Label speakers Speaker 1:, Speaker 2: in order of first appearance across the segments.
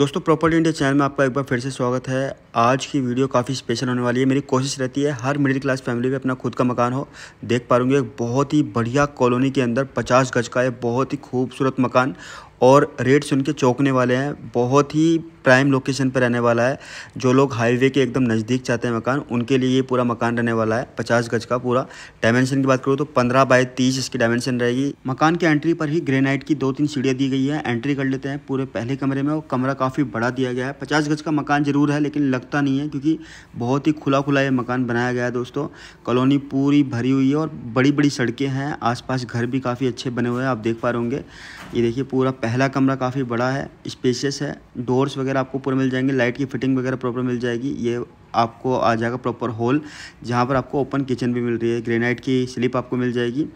Speaker 1: दोस्तों property India channel में आपका एक बार फिर से स्वागत है आज की वीडियो काफ़ी स्पेशल होने वाली है मेरी कोशिश रहती है हर मिडिल क्लास फैमिली में अपना खुद का मकान हो देख पा रूँगी एक बहुत ही बढ़िया कॉलोनी के अंदर पचास गज का एक बहुत ही खूबसूरत मकान और रेट सुन के चौंकने वाले हैं बहुत ही प्राइम लोकेशन पर रहने वाला है जो लोग हाईवे के एकदम नज़दीक चाहते हैं मकान उनके लिए ये पूरा मकान रहने वाला है पचास गज का पूरा डायमेंशन की बात करूँ तो पंद्रह बाय तीस इसकी डायमेंशन रहेगी मकान के एंट्री पर ही ग्रेनाइट की दो तीन सीढ़ियाँ दी गई है एंट्री कर लेते हैं पूरे पहले कमरे में और कमरा काफ़ी बड़ा दिया गया है पचास गज का मकान ज़रूर है लेकिन लगता नहीं है क्योंकि बहुत ही खुला खुला ये मकान बनाया गया है दोस्तों कॉलोनी पूरी भरी हुई है और बड़ी बड़ी सड़कें हैं आसपास घर भी काफ़ी अच्छे बने हुए हैं आप देख पा रहे होंगे ये देखिए पूरा पहला कमरा काफ़ी बड़ा है स्पेशियस है डोर्स वगैरह वगैरह आपको पूरे मिल जाएंगे लाइट की फिटिंग वगैरह प्रॉपर मिल जाएगी ये आपको आ जाएगा प्रॉपर होल जहाँ पर आपको ओपन किचन भी मिल रही है ग्रेनाइट की स्लिप आपको मिल जाएगी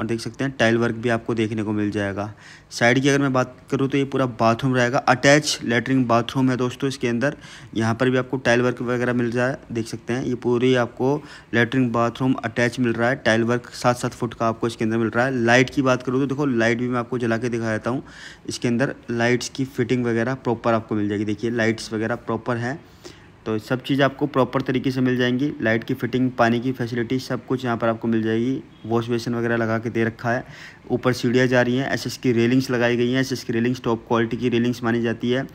Speaker 1: और देख सकते हैं टाइल वर्क भी आपको देखने को मिल जाएगा साइड की अगर मैं बात करूँ तो ये पूरा बाथरूम रहेगा अटैच लेटरिन बाथरूम है दोस्तों इसके अंदर यहाँ पर भी आपको टाइल वर्क वगैरह मिल जाए देख सकते हैं ये पूरी आपको लेटरिन बाथरूम अटैच मिल रहा है टाइल वर्क सात सात फुट का आपको इसके अंदर मिल रहा है लाइट की बात करूँ तो देखो लाइट भी मैं आपको जला के दिखा देता हूँ इसके अंदर लाइट्स की फिटिंग वगैरह प्रॉपर आपको मिल जाएगी देखिए लाइट्स वगैरह प्रॉपर है तो सब चीज़ आपको प्रॉपर तरीके से मिल जाएंगी लाइट की फिटिंग पानी की फैसिलिटी सब कुछ यहाँ पर आपको मिल जाएगी वॉश बेसन वगैरह लगा के दे रखा है ऊपर सीढ़ियाँ जा रही हैं एसएस की रेलिंग्स लगाई गई हैं एसएस की रेलिंग्स टॉप क्वालिटी की रेलिंग्स मानी जाती है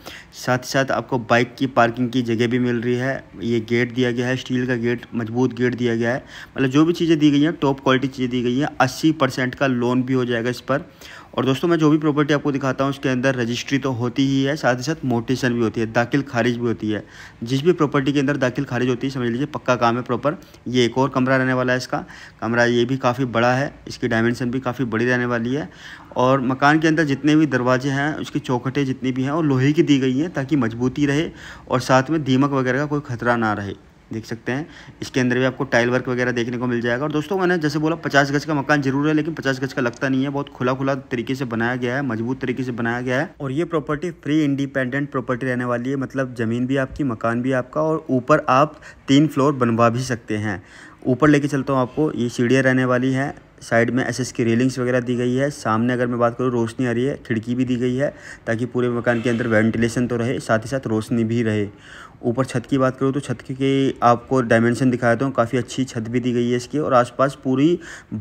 Speaker 1: साथ ही साथ आपको बाइक की पार्किंग की जगह भी मिल रही है ये गेट दिया गया है स्टील का गेट मजबूत गेट दिया गया है मतलब जो भी चीज़ें दी गई हैं टॉप क्वालिटी चीज़ें दी गई हैं अस्सी का लोन भी हो जाएगा इस पर और दोस्तों मैं जो भी प्रॉपर्टी आपको दिखाता हूँ उसके अंदर रजिस्ट्री तो होती ही है साथ ही साथ मोटेशन भी होती है दाखिल खारिज भी होती है जिस भी प्रॉपर्टी के अंदर दाखिल खारिज होती है समझ लीजिए पक्का काम है प्रॉपर ये एक और कमरा रहने वाला है इसका कमरा ये भी काफ़ी बड़ा है इसकी डायमेंशन भी काफ़ी बड़ी रहने वाली है और मकान के अंदर जितने भी दरवाजे हैं उसकी चौखटें जितनी भी हैं वो लोहे की दी गई हैं ताकि मजबूती रहे और साथ में दीमक वगैरह का कोई खतरा ना रहे देख सकते हैं इसके अंदर भी आपको टाइल वर्क वगैरह देखने को मिल जाएगा और दोस्तों मैंने जैसे बोला पचास गज का मकान जरूर है लेकिन पचास गज का लगता नहीं है बहुत खुला खुला तरीके से बनाया गया है मजबूत तरीके से बनाया गया है और ये प्रॉपर्टी फ्री इंडिपेंडेंट प्रॉपर्टी रहने वाली है मतलब ज़मीन भी आपकी मकान भी आपका और ऊपर आप तीन फ्लोर बनवा भी सकते हैं ऊपर लेके चलता हूँ आपको ये सीढ़ियाँ रहने वाली है साइड में एसएस की रेलिंग्स वगैरह दी गई है सामने अगर मैं बात करूँ रोशनी आ रही है खिड़की भी दी गई है ताकि पूरे मकान के अंदर वेंटिलेशन तो रहे साथ ही साथ रोशनी भी रहे ऊपर छत की बात करूँ तो छत की आपको डायमेंशन दिखा था काफ़ी अच्छी छत भी दी गई है इसकी और आसपास पूरी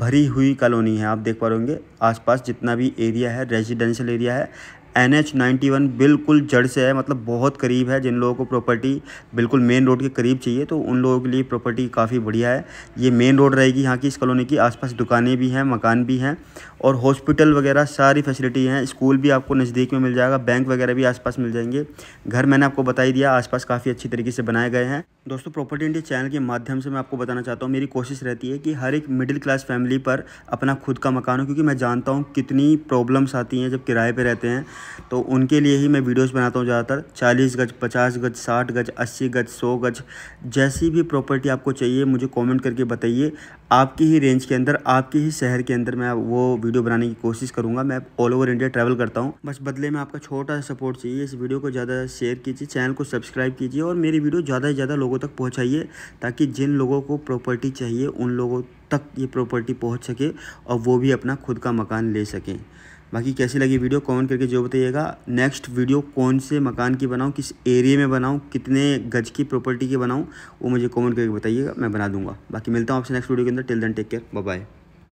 Speaker 1: भरी हुई कॉलोनी है आप देख पा रहे होंगे आसपास जितना भी एरिया है रेजिडेंशियल एरिया है एन एच नाइन्टी वन बिल्कुल जड़ से है मतलब बहुत करीब है जिन लोगों को प्रॉपर्टी बिल्कुल मेन रोड के करीब चाहिए तो उन लोगों के लिए प्रॉपर्टी काफ़ी बढ़िया है ये मेन रोड रहेगी यहाँ की इस कॉलोनी की आसपास दुकानें भी हैं मकान भी हैं और हॉस्पिटल वगैरह सारी फैसिलिटी हैं स्कूल भी आपको नज़दीक में मिल जाएगा बैंक वगैरह भी आसपास मिल जाएंगे घर मैंने आपको बताई दिया आसपास काफ़ी अच्छी तरीके से बनाए गए हैं दोस्तों प्रॉपर्टी इंडिया चैनल के माध्यम से मैं आपको बताना चाहता हूँ मेरी कोशिश रहती है कि हर एक मिडिल क्लास फैमिली पर अपना खुद का मकान हो क्योंकि मैं जानता हूँ कितनी प्रॉब्लम्स आती हैं जब किराए पर रहते हैं तो उनके लिए ही मैं वीडियोस बनाता हूँ ज़्यादातर 40 गज 50 गज 60 गज 80 गज 100 गज जैसी भी प्रॉपर्टी आपको चाहिए मुझे कमेंट करके बताइए आपकी ही रेंज के अंदर आपके ही शहर के अंदर मैं वो वीडियो बनाने की कोशिश करूँगा मैं ऑल ओवर इंडिया ट्रैवल करता हूँ बस बदले में आपका छोटा सपोर्ट चाहिए इस वीडियो को ज़्यादा शेयर कीजिए चैनल को सब्सक्राइब कीजिए और मेरी वीडियो ज़्यादा से ज़्यादा लोगों तक पहुँचाइए ताकि जिन लोगों को प्रॉपर्टी चाहिए उन लोगों तक ये प्रॉपर्टी पहुँच सके और वो भी अपना खुद का मकान ले सकें बाकी कैसी लगी वीडियो कमेंट करके जो बताइएगा नेक्स्ट वीडियो कौन से मकान की बनाऊँ किस एरिए में बनाऊँ कितने गज की प्रॉपर्टी की बनाऊँ वो मुझे कमेंट करके बताइएगा मैं बना दूंगा बाकी मिलता हूँ आपसे नेक्स्ट वीडियो के अंदर till then take care bye